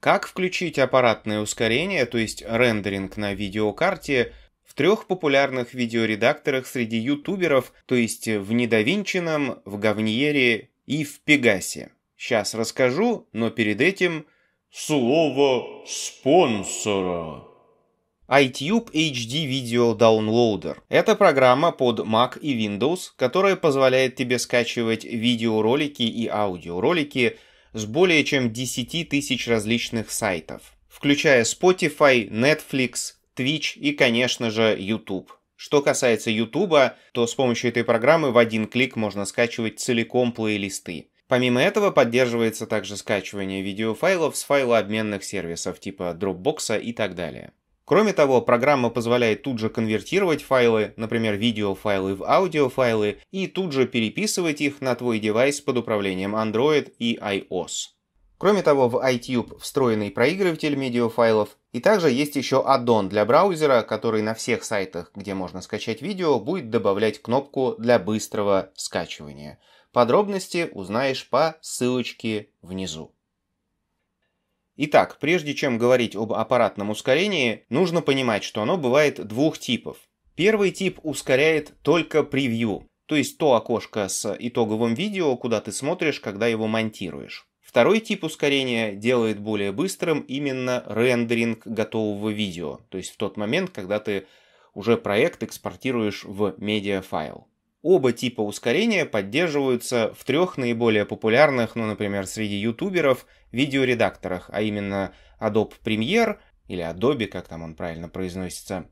Как включить аппаратное ускорение, то есть рендеринг на видеокарте, в трех популярных видеоредакторах среди ютуберов, то есть в Недовинченном, в Говньере и в Пегасе. Сейчас расскажу, но перед этим слово спонсора iTube HD Video Downloader. Это программа под Mac и Windows, которая позволяет тебе скачивать видеоролики и аудиоролики – с более чем 10 тысяч различных сайтов, включая Spotify, Netflix, Twitch и, конечно же, YouTube. Что касается YouTube, то с помощью этой программы в один клик можно скачивать целиком плейлисты. Помимо этого поддерживается также скачивание видеофайлов с файлообменных сервисов типа Dropbox и так далее. Кроме того, программа позволяет тут же конвертировать файлы, например, видеофайлы в аудиофайлы, и тут же переписывать их на твой девайс под управлением Android и iOS. Кроме того, в iTube встроенный проигрыватель медиафайлов, и также есть еще аддон для браузера, который на всех сайтах, где можно скачать видео, будет добавлять кнопку для быстрого скачивания. Подробности узнаешь по ссылочке внизу. Итак, прежде чем говорить об аппаратном ускорении, нужно понимать, что оно бывает двух типов. Первый тип ускоряет только превью, то есть то окошко с итоговым видео, куда ты смотришь, когда его монтируешь. Второй тип ускорения делает более быстрым именно рендеринг готового видео, то есть в тот момент, когда ты уже проект экспортируешь в медиафайл. Оба типа ускорения поддерживаются в трех наиболее популярных, ну, например, среди ютуберов – видеоредакторах, а именно Adobe Premiere или Adobe, как там он правильно произносится,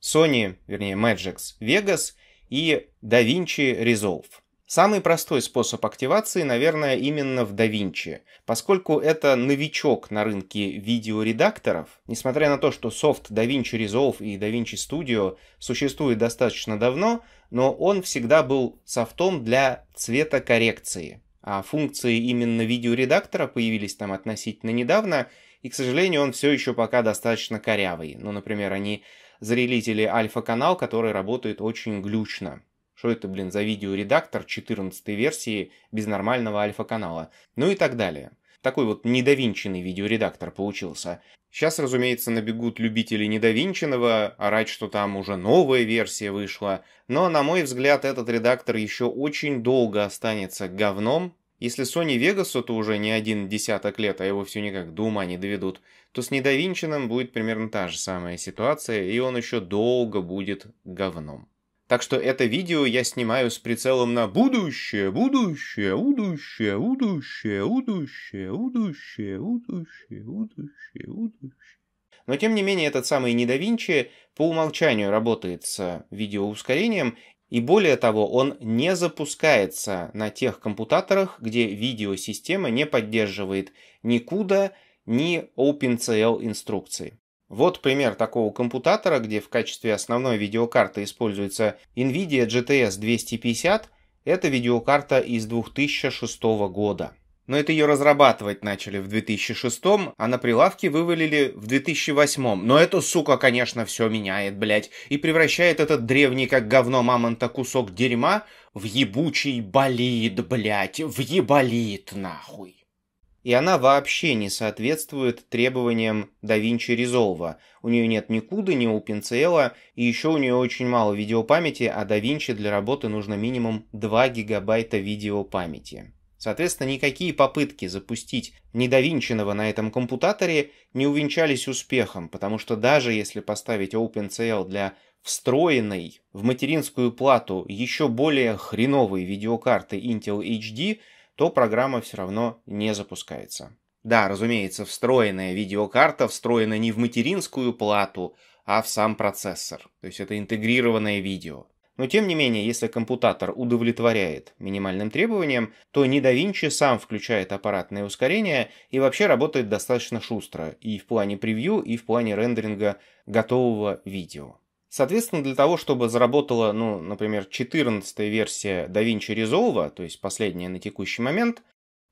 Sony, вернее Magix Vegas и DaVinci Resolve. Самый простой способ активации, наверное, именно в DaVinci, поскольку это новичок на рынке видеоредакторов. Несмотря на то, что софт DaVinci Resolve и DaVinci Studio существует достаточно давно, но он всегда был софтом для цветокоррекции. А функции именно видеоредактора появились там относительно недавно, и, к сожалению, он все еще пока достаточно корявый. Ну, например, они зарелизили альфа-канал, который работает очень глючно. Что это, блин, за видеоредактор 14 версии без нормального альфа-канала? Ну и так далее. Такой вот недовинченный видеоредактор получился. Сейчас, разумеется, набегут любители недовинченного, орать, что там уже новая версия вышла. Но, на мой взгляд, этот редактор еще очень долго останется говном. Если Sony Vegas это уже не один десяток лет, а его все никак до ума не доведут, то с недовинченным будет примерно та же самая ситуация, и он еще долго будет говном. Так что это видео я снимаю с прицелом на будущее, будущее, будущее, будущее, будущее, будущее, будущее, будущее, будущее. Но тем не менее этот самый Недовинчи по умолчанию работает с видеоускорением, и более того, он не запускается на тех компьютерах, где видеосистема не поддерживает никуда ни OpenCL инструкции. Вот пример такого компьютера, где в качестве основной видеокарты используется NVIDIA GTS 250. Это видеокарта из 2006 года. Но это ее разрабатывать начали в 2006, а на прилавке вывалили в 2008. Но это, сука, конечно, все меняет, блядь, и превращает этот древний, как говно мамонта, кусок дерьма в ебучий болид, блядь, в еболит, нахуй. И она вообще не соответствует требованиям DaVinci Resolve. У нее нет ни CUDA, ни OpenCL, и еще у нее очень мало видеопамяти, а DaVinci для работы нужно минимум 2 гигабайта видеопамяти. Соответственно, никакие попытки запустить недовинченного на этом компьютере не увенчались успехом, потому что даже если поставить OpenCL для встроенной в материнскую плату еще более хреновой видеокарты Intel HD, то программа все равно не запускается. Да, разумеется, встроенная видеокарта встроена не в материнскую плату, а в сам процессор. То есть это интегрированное видео. Но тем не менее, если компьютер удовлетворяет минимальным требованиям, то не Da сам включает аппаратное ускорение и вообще работает достаточно шустро и в плане превью, и в плане рендеринга готового видео. Соответственно, для того, чтобы заработала, ну, например, 14-я версия DaVinci Resolve, то есть последняя на текущий момент,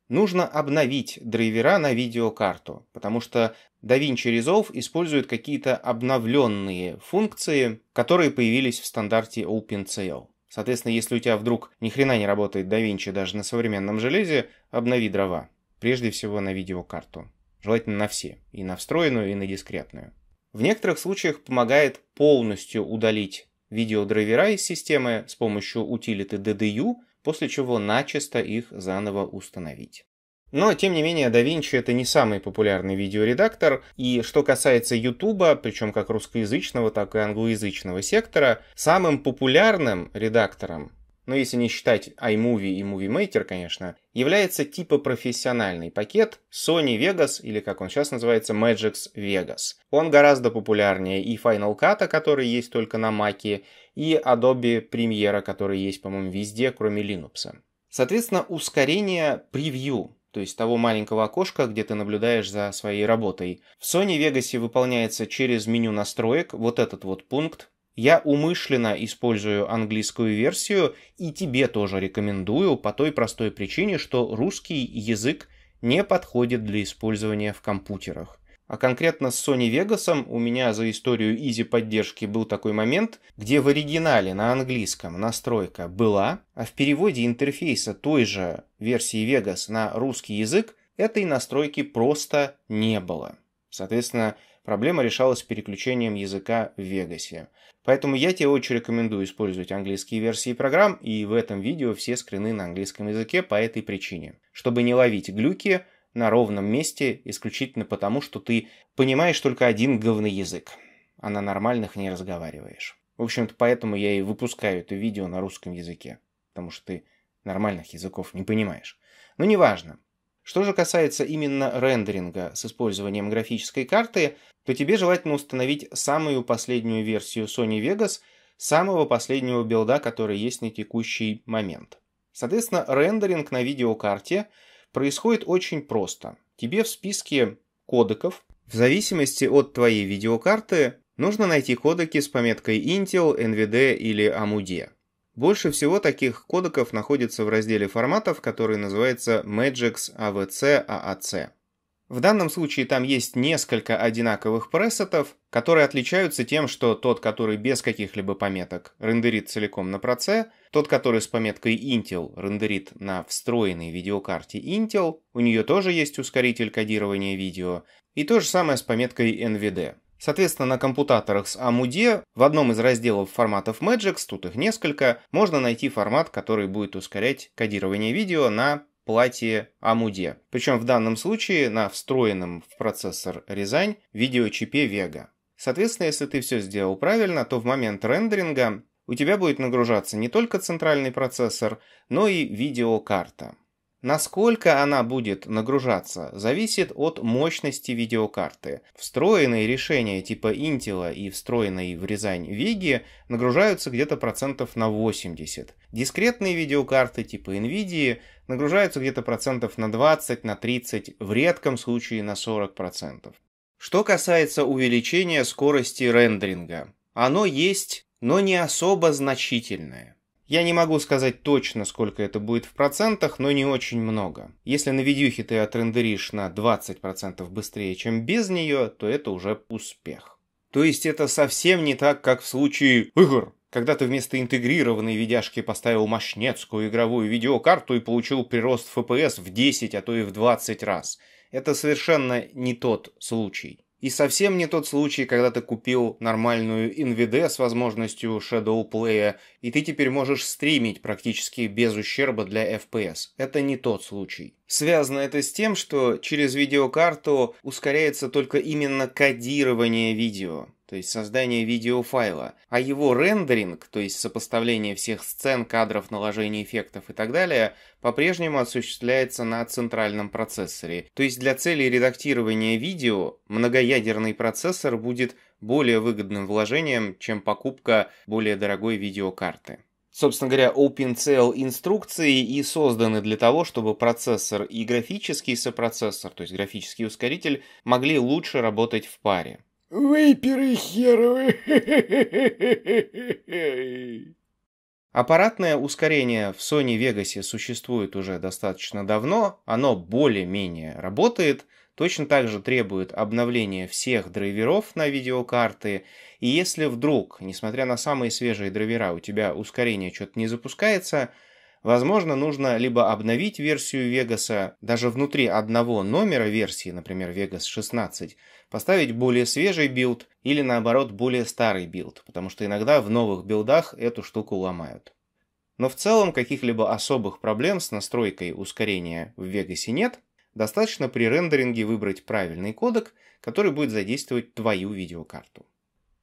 нужно обновить драйвера на видеокарту, потому что DaVinci Resolve использует какие-то обновленные функции, которые появились в стандарте OpenCL. Соответственно, если у тебя вдруг ни хрена не работает DaVinci даже на современном железе, обнови дрова. Прежде всего на видеокарту. Желательно на все. И на встроенную, и на дискретную. В некоторых случаях помогает полностью удалить видеодрайвера из системы с помощью утилиты DDU, после чего начисто их заново установить. Но, тем не менее, DaVinci это не самый популярный видеоредактор, и что касается YouTube, причем как русскоязычного, так и англоязычного сектора, самым популярным редактором но если не считать iMovie и Movie Maker, конечно, является типа профессиональный пакет Sony Vegas или как он сейчас называется Magix Vegas. Он гораздо популярнее и Final Cut, который есть только на Mac, и Adobe Premiere, который есть, по-моему, везде, кроме Linux. Соответственно, ускорение превью то есть того маленького окошка, где ты наблюдаешь за своей работой. В Sony Vegas выполняется через меню настроек вот этот вот пункт я умышленно использую английскую версию и тебе тоже рекомендую по той простой причине, что русский язык не подходит для использования в компьютерах. А конкретно с Sony Vegas у меня за историю изи поддержки был такой момент, где в оригинале на английском настройка была, а в переводе интерфейса той же версии Vegas на русский язык этой настройки просто не было. Соответственно, Проблема решалась переключением языка в Вегасе. Поэтому я тебе очень рекомендую использовать английские версии программ, и в этом видео все скрины на английском языке по этой причине. Чтобы не ловить глюки на ровном месте исключительно потому, что ты понимаешь только один говный язык, а на нормальных не разговариваешь. В общем-то, поэтому я и выпускаю это видео на русском языке, потому что ты нормальных языков не понимаешь. Но неважно. Что же касается именно рендеринга с использованием графической карты, то тебе желательно установить самую последнюю версию Sony Vegas, самого последнего билда, который есть на текущий момент. Соответственно, рендеринг на видеокарте происходит очень просто. Тебе в списке кодеков, в зависимости от твоей видеокарты, нужно найти кодеки с пометкой Intel, NVD или AMD. Больше всего таких кодеков находится в разделе форматов, который называется Magix AVC AAC. В данном случае там есть несколько одинаковых пресетов, которые отличаются тем, что тот, который без каких-либо пометок рендерит целиком на проце, тот, который с пометкой Intel рендерит на встроенной видеокарте Intel, у нее тоже есть ускоритель кодирования видео, и то же самое с пометкой NVD. Соответственно, на компутаторах с AMUDE в одном из разделов форматов Magix, тут их несколько, можно найти формат, который будет ускорять кодирование видео на плате AMUDE. Причем в данном случае на встроенном в процессор Resign видеочипе Vega. Соответственно, если ты все сделал правильно, то в момент рендеринга у тебя будет нагружаться не только центральный процессор, но и видеокарта. Насколько она будет нагружаться, зависит от мощности видеокарты. Встроенные решения типа Intel и встроенные в Рязань Виги нагружаются где-то процентов на 80. Дискретные видеокарты типа NVIDIA нагружаются где-то процентов на 20, на 30, в редком случае на 40%. Что касается увеличения скорости рендеринга, оно есть, но не особо значительное. Я не могу сказать точно, сколько это будет в процентах, но не очень много. Если на видюхе ты отрендеришь на 20% быстрее, чем без нее, то это уже успех. То есть это совсем не так, как в случае игр, когда ты вместо интегрированной видяшки поставил мощнецкую игровую видеокарту и получил прирост FPS в 10, а то и в 20 раз. Это совершенно не тот случай. И совсем не тот случай, когда ты купил нормальную NVD с возможностью Shadow Play, и ты теперь можешь стримить практически без ущерба для FPS. Это не тот случай. Связано это с тем, что через видеокарту ускоряется только именно кодирование видео то есть создание видеофайла, а его рендеринг, то есть сопоставление всех сцен, кадров, наложение эффектов и так далее, по-прежнему осуществляется на центральном процессоре. То есть для целей редактирования видео многоядерный процессор будет более выгодным вложением, чем покупка более дорогой видеокарты. Собственно говоря, OpenCL инструкции и созданы для того, чтобы процессор и графический сопроцессор, то есть графический ускоритель, могли лучше работать в паре. Выперы херовы! Аппаратное ускорение в Sony Vegas существует уже достаточно давно, оно более-менее работает, точно так же требует обновления всех драйверов на видеокарты, и если вдруг, несмотря на самые свежие драйвера, у тебя ускорение что-то не запускается – Возможно, нужно либо обновить версию Vegas даже внутри одного номера версии, например, Vegas 16, поставить более свежий билд или наоборот более старый билд, потому что иногда в новых билдах эту штуку ломают. Но в целом каких-либо особых проблем с настройкой ускорения в Vegas нет, достаточно при рендеринге выбрать правильный кодек, который будет задействовать твою видеокарту.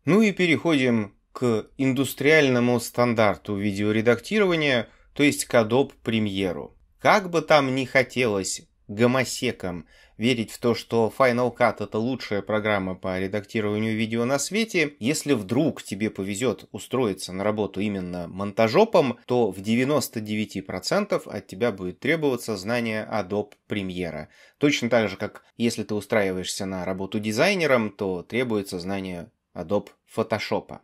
Ну и переходим к индустриальному стандарту видеоредактирования – то есть к Adobe Premiere. Как бы там ни хотелось гомосекам верить в то, что Final Cut это лучшая программа по редактированию видео на свете, если вдруг тебе повезет устроиться на работу именно монтажопом, то в 99% от тебя будет требоваться знание Adobe Premiere. Точно так же, как если ты устраиваешься на работу дизайнером, то требуется знание Adobe Photoshop.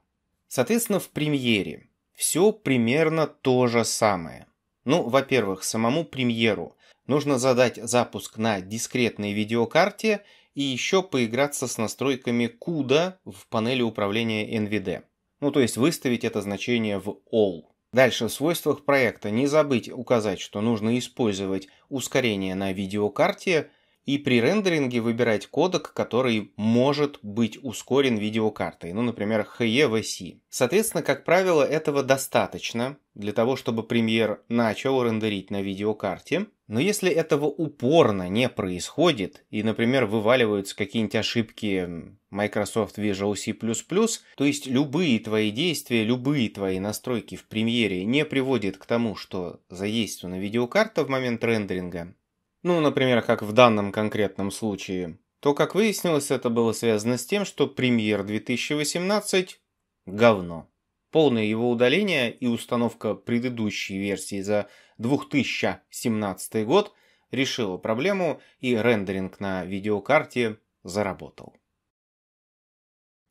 Соответственно, в Premiere все примерно то же самое. Ну, во-первых, самому премьеру нужно задать запуск на дискретной видеокарте и еще поиграться с настройками CUDA в панели управления NVD. Ну, то есть выставить это значение в All. Дальше в свойствах проекта не забыть указать, что нужно использовать ускорение на видеокарте – и при рендеринге выбирать кодек, который может быть ускорен видеокартой, ну, например, HEVC. Соответственно, как правило, этого достаточно для того, чтобы премьер начал рендерить на видеокарте. Но если этого упорно не происходит, и, например, вываливаются какие-нибудь ошибки Microsoft Visual C++, то есть любые твои действия, любые твои настройки в премьере не приводят к тому, что задействована видеокарта в момент рендеринга, ну, например, как в данном конкретном случае, то, как выяснилось, это было связано с тем, что премьер 2018 – говно. Полное его удаление и установка предыдущей версии за 2017 год решила проблему, и рендеринг на видеокарте заработал.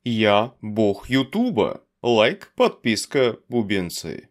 Я бог Ютуба. Лайк, подписка, бубенцы.